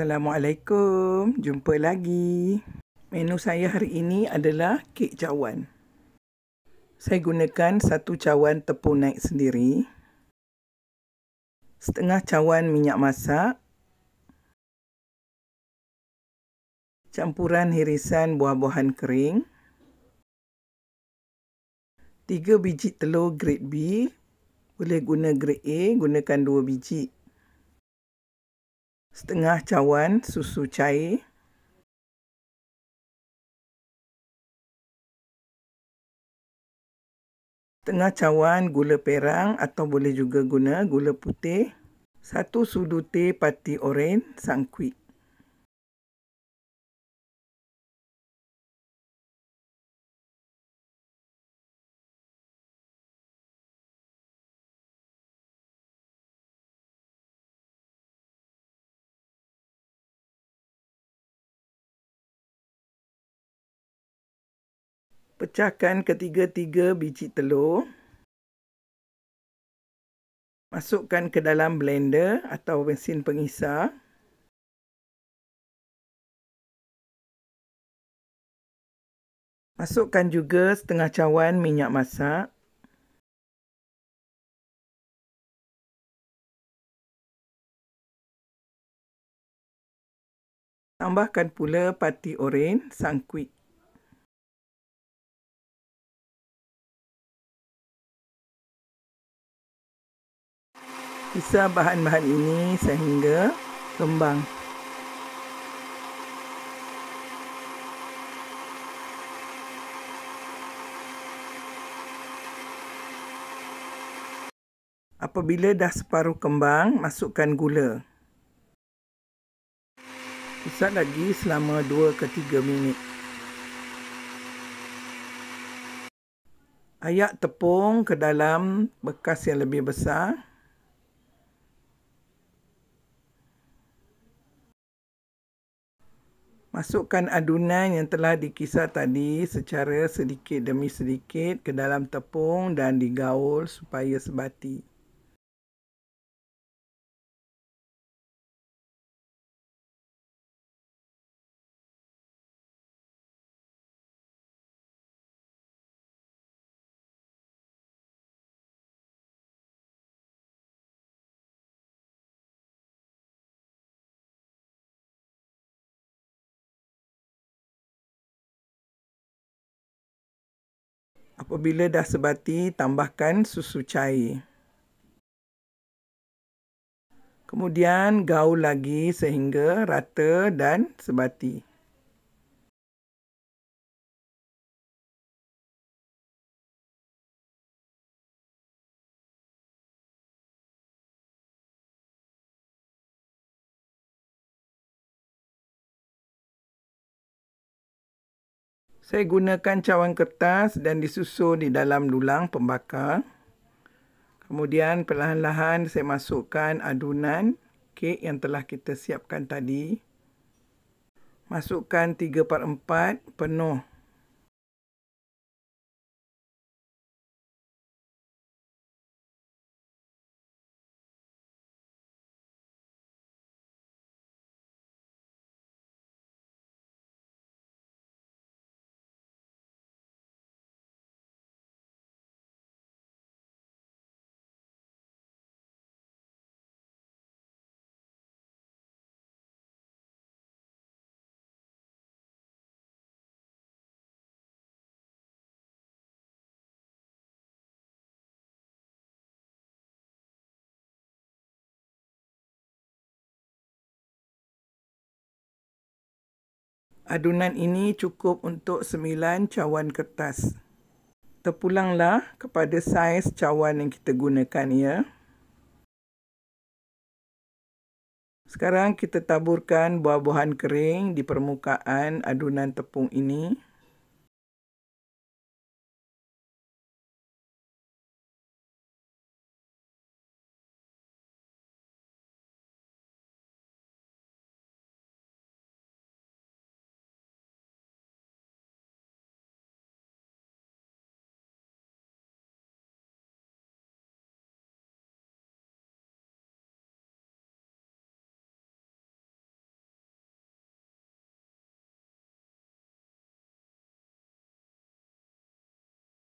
Assalamualaikum, jumpa lagi. Menu saya hari ini adalah kek cawan. Saya gunakan satu cawan tepung naik sendiri, setengah cawan minyak masak, campuran hirisan buah-buahan kering, tiga biji telur grade B, boleh guna grade A, gunakan dua biji setengah cawan susu cair, setengah cawan gula perang atau boleh juga guna gula putih, satu sudu teh pati oren sangkuit. pecahkan ketiga-tiga biji telur. Masukkan ke dalam blender atau mesin pengisar. Masukkan juga setengah cawan minyak masak. Tambahkan pula pati oren, sangkuit pisah bahan-bahan ini sehingga kembang Apabila dah separuh kembang, masukkan gula. Pisah lagi selama 2 ke 3 minit. Ayak tepung ke dalam bekas yang lebih besar. Masukkan adunan yang telah dikisar tadi secara sedikit demi sedikit ke dalam tepung dan digaul supaya sebati. Apabila dah sebati, tambahkan susu cair. Kemudian gaul lagi sehingga rata dan sebati. Saya gunakan cawan kertas dan disusun di dalam dulang pembakar. Kemudian perlahan-lahan saya masukkan adunan kek yang telah kita siapkan tadi. Masukkan 3 per 4 penuh Adunan ini cukup untuk 9 cawan kertas. Terpulanglah kepada saiz cawan yang kita gunakan ya. Sekarang kita taburkan buah-buahan kering di permukaan adunan tepung ini.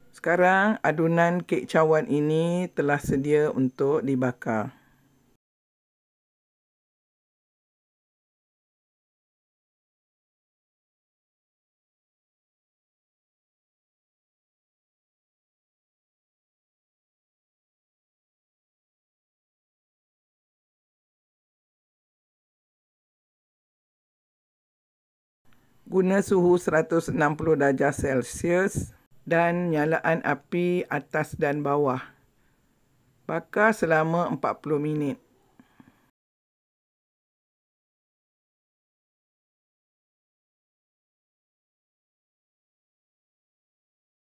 Sekarang adunan kek cawan ini telah sedia untuk dibakar. Guna suhu 160 darjah Celsius dan nyalaan api atas dan bawah. Bakar selama 40 minit.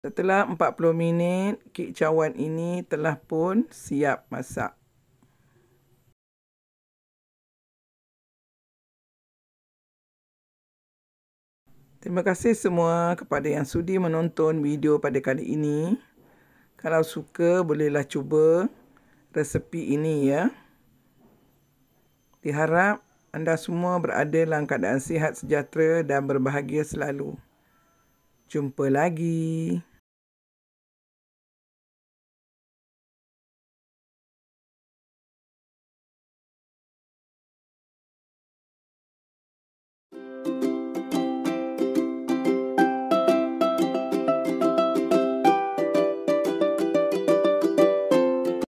Setelah 40 minit, kek cawan ini telah pun siap masak. Terima kasih semua kepada yang sudi menonton video pada kali ini. Kalau suka bolehlah cuba resepi ini ya. Diharap anda semua berada dalam keadaan sihat sejahtera dan berbahagia selalu. Jumpa lagi.